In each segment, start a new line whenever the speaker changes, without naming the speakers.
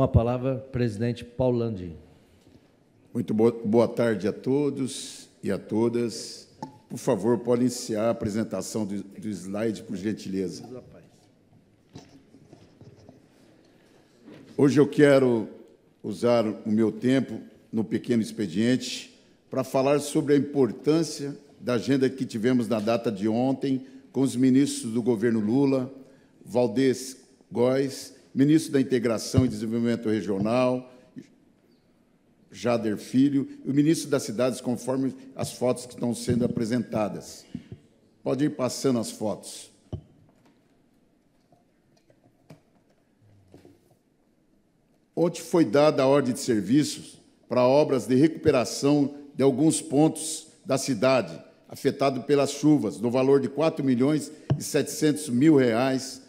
Com a palavra, presidente Paulo Landim. Muito boa tarde a todos e a todas. Por favor, pode iniciar a apresentação do, do slide, por gentileza. Hoje eu quero usar o meu tempo no pequeno expediente para falar sobre a importância da agenda que tivemos na data de ontem com os ministros do governo Lula, Valdez Góes ministro da Integração e Desenvolvimento Regional, Jader Filho, e o ministro das Cidades, conforme as fotos que estão sendo apresentadas. Pode ir passando as fotos. Ontem foi dada a ordem de serviços para obras de recuperação de alguns pontos da cidade afetado pelas chuvas, no valor de R$ 4 milhões e 700 mil reais,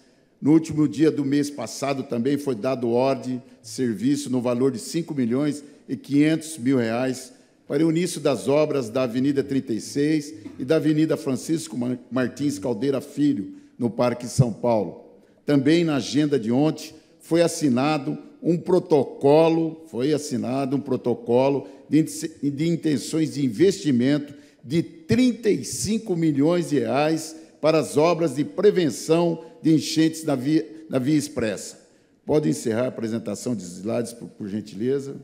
no último dia do mês passado também foi dado ordem de serviço no valor de 5 milhões e 500 mil reais para o início das obras da Avenida 36 e da Avenida Francisco Martins Caldeira Filho, no Parque São Paulo. Também na agenda de ontem foi assinado um protocolo, foi assinado um protocolo de intenções de investimento de 35 milhões de reais para as obras de prevenção de enchentes na via, na via expressa. Pode encerrar a apresentação de slides, por, por gentileza.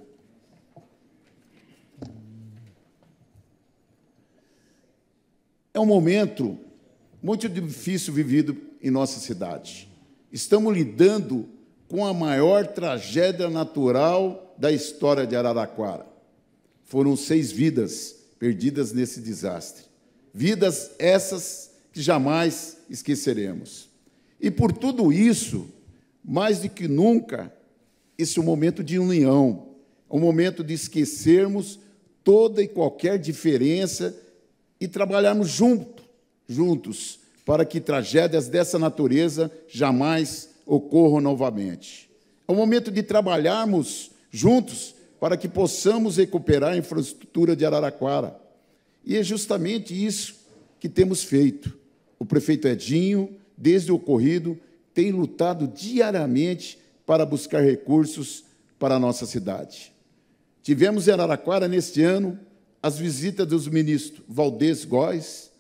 É um momento muito difícil vivido em nossa cidade. Estamos lidando com a maior tragédia natural da história de Araraquara. Foram seis vidas perdidas nesse desastre. Vidas essas que jamais esqueceremos. E por tudo isso, mais do que nunca, esse é um momento de união, o é um momento de esquecermos toda e qualquer diferença e trabalharmos junto, juntos para que tragédias dessa natureza jamais ocorram novamente. É o momento de trabalharmos juntos para que possamos recuperar a infraestrutura de Araraquara. E é justamente isso que temos feito. O prefeito Edinho, desde o ocorrido, tem lutado diariamente para buscar recursos para a nossa cidade. Tivemos em Araraquara, neste ano, as visitas dos ministros Valdez Góes,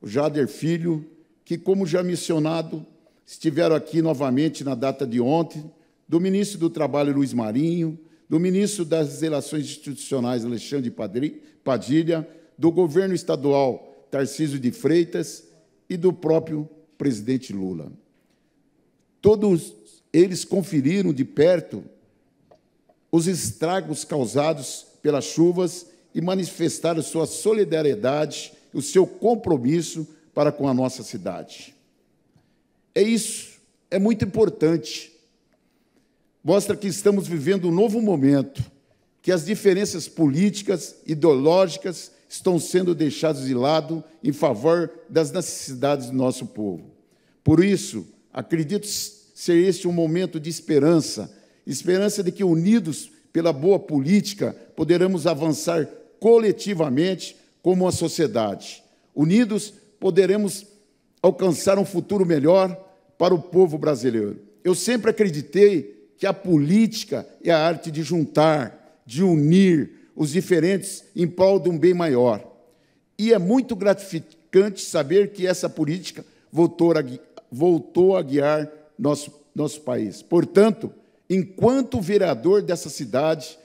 o Jader Filho, que, como já mencionado, estiveram aqui novamente na data de ontem, do ministro do Trabalho, Luiz Marinho, do ministro das Relações Institucionais, Alexandre Padilha, do governo estadual, Tarcísio de Freitas, e do próprio presidente Lula. Todos eles conferiram de perto os estragos causados pelas chuvas e manifestaram sua solidariedade, o seu compromisso para com a nossa cidade. É isso, é muito importante. Mostra que estamos vivendo um novo momento, que as diferenças políticas, ideológicas estão sendo deixados de lado em favor das necessidades do nosso povo. Por isso, acredito ser este um momento de esperança esperança de que, unidos pela boa política, poderemos avançar coletivamente como uma sociedade. Unidos, poderemos alcançar um futuro melhor para o povo brasileiro. Eu sempre acreditei que a política é a arte de juntar, de unir, os diferentes em prol de um bem maior. E é muito gratificante saber que essa política voltou a, voltou a guiar nosso, nosso país. Portanto, enquanto vereador dessa cidade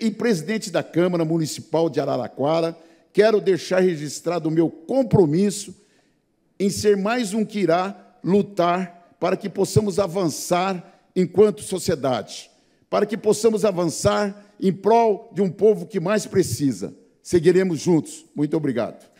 e presidente da Câmara Municipal de Araraquara, quero deixar registrado o meu compromisso em ser mais um que irá lutar para que possamos avançar enquanto sociedade para que possamos avançar em prol de um povo que mais precisa. Seguiremos juntos. Muito obrigado.